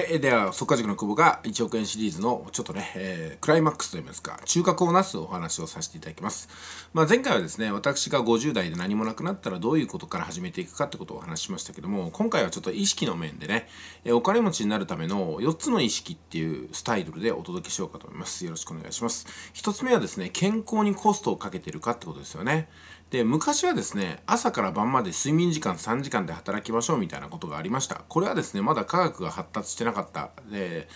はい、では、速稼塾の久保が1億円シリーズのちょっとね、えー、クライマックスといいますか、中核をなすお話をさせていただきます。まあ、前回はですね、私が50代で何もなくなったらどういうことから始めていくかってことをお話ししましたけども、今回はちょっと意識の面でね、えお金持ちになるための4つの意識っていうスタイルでお届けしようかと思います。よろしくお願いします。1つ目はですね、健康にコストをかけてるかってことですよね。で、昔はですね、朝から晩まで睡眠時間3時間で働きましょうみたいなことがありました。これはですね、まだ科学が発達してなかった。で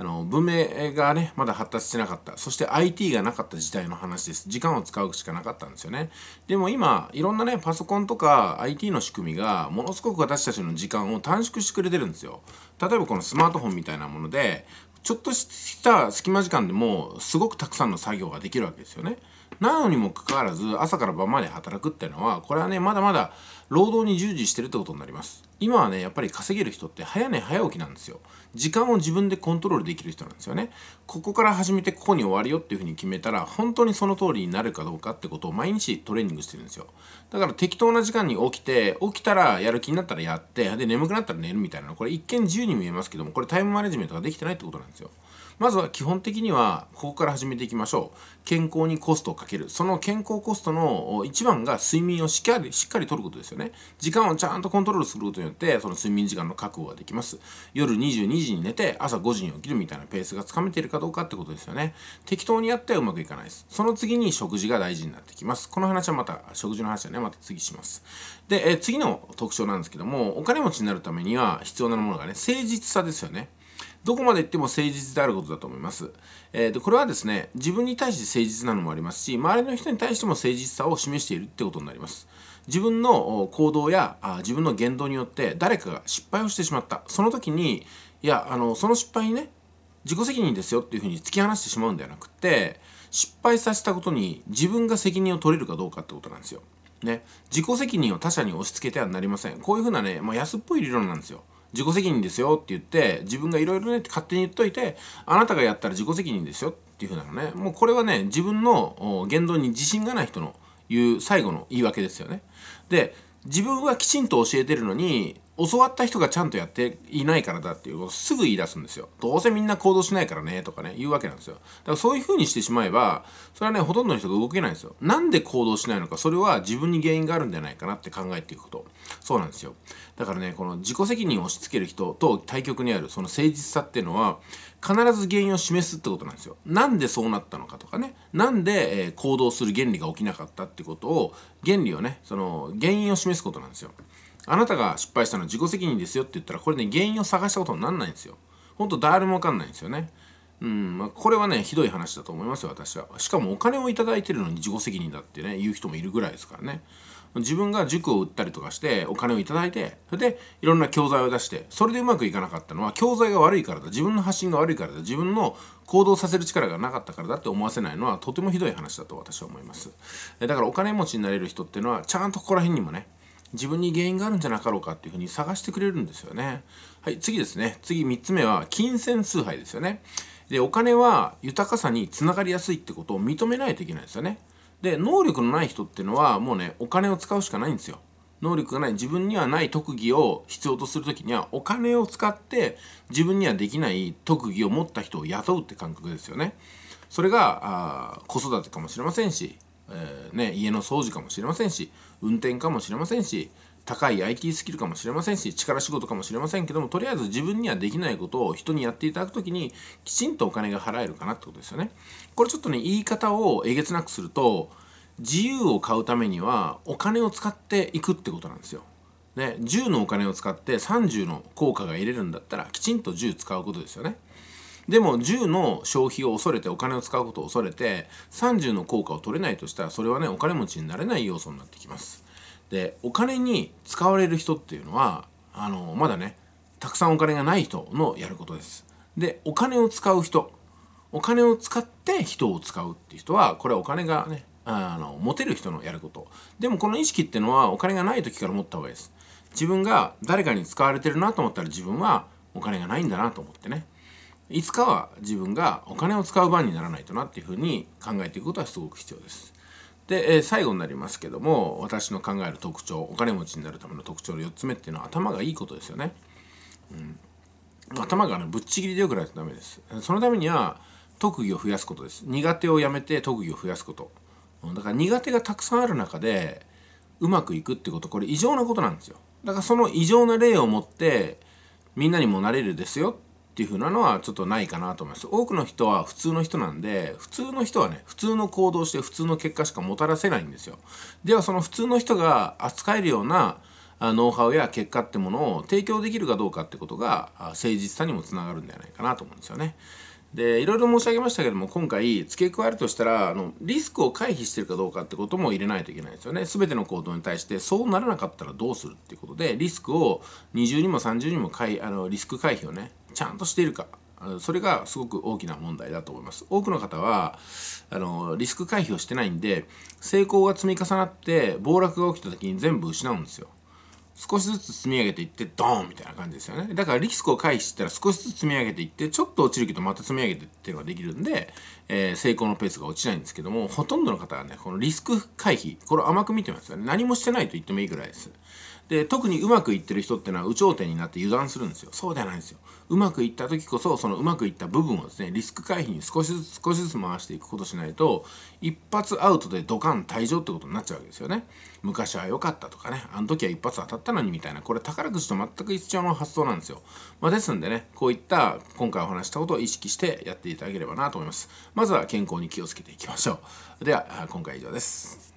あの文明がねまだ発達してなかったそして IT がなかった時代の話です時間を使うしかなかったんですよねでも今いろんなねパソコンとか IT の仕組みがものすごく私たちの時間を短縮してくれてるんですよ例えばこのスマートフォンみたいなものでちょっとした隙間時間でもすごくたくさんの作業ができるわけですよね。なのにもかかわらず朝から晩まで働くっていうのはこれはねまだまだ労働に従事してるってことになります。今はね、やっぱり稼げる人って早寝早起きなんですよ。時間を自分でコントロールできる人なんですよね。ここから始めてここに終わるよっていうふうに決めたら、本当にその通りになるかどうかってことを毎日トレーニングしてるんですよ。だから適当な時間に起きて、起きたらやる気になったらやって、で、眠くなったら寝るみたいなの、これ一見自由に見えますけども、これタイムマネジメントができてないってことなんですよ。まずは基本的には、ここから始めていきましょう。健康にコストをかける。その健康コストの一番が睡眠をしっかり、しっかりとることですよね。時間をちゃんとコントロールすることによってその睡眠時間の確保ができます夜22時に寝て朝5時に起きるみたいなペースがつかめているかどうかってことですよね適当にやってはうまくいかないですその次に食事が大事になってきますこの話はまた食事の話はねまた次しますで、え次の特徴なんですけどもお金持ちになるためには必要なものがね誠実さですよねどこまで行っても誠実であることだと思います。えー、とこれはですね、自分に対して誠実なのもありますし、周りの人に対しても誠実さを示しているってことになります。自分の行動や自分の言動によって誰かが失敗をしてしまったその時にいやあのその失敗にね自己責任ですよっていうふうに突き放してしまうんではなくて失敗させたことに自分が責任を取れるかどうかってことなんですよ。ね、自己責任を他者に押し付けてはなりませんこういうふうなね、ま安っぽい理論なんですよ。自己責任ですよって言って自分がいろいろね勝手に言っといてあなたがやったら自己責任ですよっていうふうなのねもうこれはね自分の言動に自信がない人のいう最後の言い訳ですよね。で自分はきちんと教えてるのに教わった人がちゃんとやっていないからだっていうことすぐ言い出すんですよ。どうせみんな行動しないからねとかね言うわけなんですよ。だからそういう風にしてしまえばそれはねほとんどの人が動けないんですよ。なんで行動しないのかそれは自分に原因があるんじゃないかなって考えていくこと。そうなんですよ。だからねこの自己責任を押し付ける人と対極にあるその誠実さっていうのは必ず原因を示すってことなんですよ。なんでそうなったのかとかね。なんで、え行動する原理が起きなかったってことを原理をねその原因を示すことなんですよ。あなたが失敗したのは自己責任ですよって言ったらこれね原因を探したことにならないんですよほんと誰もわかんないんですよねうん、まあ、これはね、ひどい話だと思いますよ、私は。しかもお金を頂いてるのに自己責任だってね、言う人もいるぐらいですからね。自分が塾を売ったりとかして、お金を頂いて、それでいろんな教材を出して、それでうまくいかなかったのは、教材が悪いからだ、自分の発信が悪いからだ、自分の行動させる力がなかったからだって思わせないのは、とてもひどい話だと私は思います。だからお金持ちになれる人っていうのは、ちゃんとここら辺にもね、自分に原因があるんじゃなかろうかっていうふうに探してくれるんですよね。はい、次ですね。次3つ目は金銭崇拝ですよね。で、お金は豊かさにつながりやすいってことを認めないといけないですよね。で、能力のない人っていうのはもうね、お金を使うしかないんですよ。能力がない自分にはない特技を必要とする時にはお金を使って自分にはできない特技を持った人を雇うって感覚ですよね。それがあ子育てかもしれませんし、えー、ね、家の掃除かもしれませんし運転かもしれませんし高い IT スキルかもしれませんし力仕事かもしれませんけどもとりあえず自分にはできないことを人にやっていただく時にきちんとお金が払えるかなってことですよね。これちょっとね言い方をえげつなくすると自由を買うためにはお金を使っていくってことなんですよ。ね、10のお金を使って30の効果が得れるんだったらきちんと10使うことですよね。でも10の消費を恐れてお金を使うことを恐れて30の効果を取れないとしたらそれはねお金持ちになれない要素になってきますでお金に使われる人っていうのはあのまだねたくさんお金がない人のやることですでお金を使う人お金を使って人を使うっていう人はこれはお金がねあの持てる人のやることでもこの意識っていうのはお金がない時から持った方がいいです自分が誰かに使われてるなと思ったら自分はお金がないんだなと思ってねいつかは自分がお金を使う番にならないとなっていうふうに考えていくことはすごく必要です。で、え最後になりますけども私の考える特徴お金持ちになるための特徴の4つ目っていうのは頭がいいことですよね。うん、頭がねぶっちぎりでよくないとダメです。そのためには特技を増やすことです。苦手をやめて特技を増やすこと。だから苦手がたくさんある中でうまくいくってことこれ異常なことなんですよ。だからその異常な例を持ってみんなにもなれるですよっていう風なのはちょっとないかなと思います。多くの人は普通の人なんで、普通の人はね、普通の行動して普通の結果しかもたらせないんですよ。ではその普通の人が扱えるようなノウハウや結果ってものを提供できるかどうかってことが誠実さにもつながるんではないかなと思うんですよね。でいろいろ申し上げましたけども今回付け加えるとしたらあのリスクを回避してるかどうかってことも入れないといけないですよね全ての行動に対してそうならなかったらどうするっていうことでリスクを二重にも三重にもあのリスク回避をねちゃんとしているかそれがすごく大きな問題だと思います。多くの方はあのリスク回避をしてないんで成功が積み重なって暴落が起きた時に全部失うんですよ。少しずつ積み上げていってドーンみたいな感じですよねだからリスクを回避したら少しずつ積み上げていってちょっと落ちるけどまた積み上げてっていうのができるんで、えー、成功のペースが落ちないんですけどもほとんどの方はねこのリスク回避これ甘く見てますよね何もしてないと言ってもいいぐらいですで特にうまくいってる人ってのは有頂天になって油断するんですよそうじゃないんですようまくいった時こそそのうまくいった部分をですねリスク回避に少しずつ少しずつ回していくことしないと一発アウトでドカン退場ってことになっちゃうわけですよね昔は良かったとかねあの時は一発当たったのにみたいなこれ宝くじと全く一緒の発想なんですよ、まあ、ですんでねこういった今回お話したことを意識してやっていただければなと思いますまずは健康に気をつけていきましょうでは今回以上です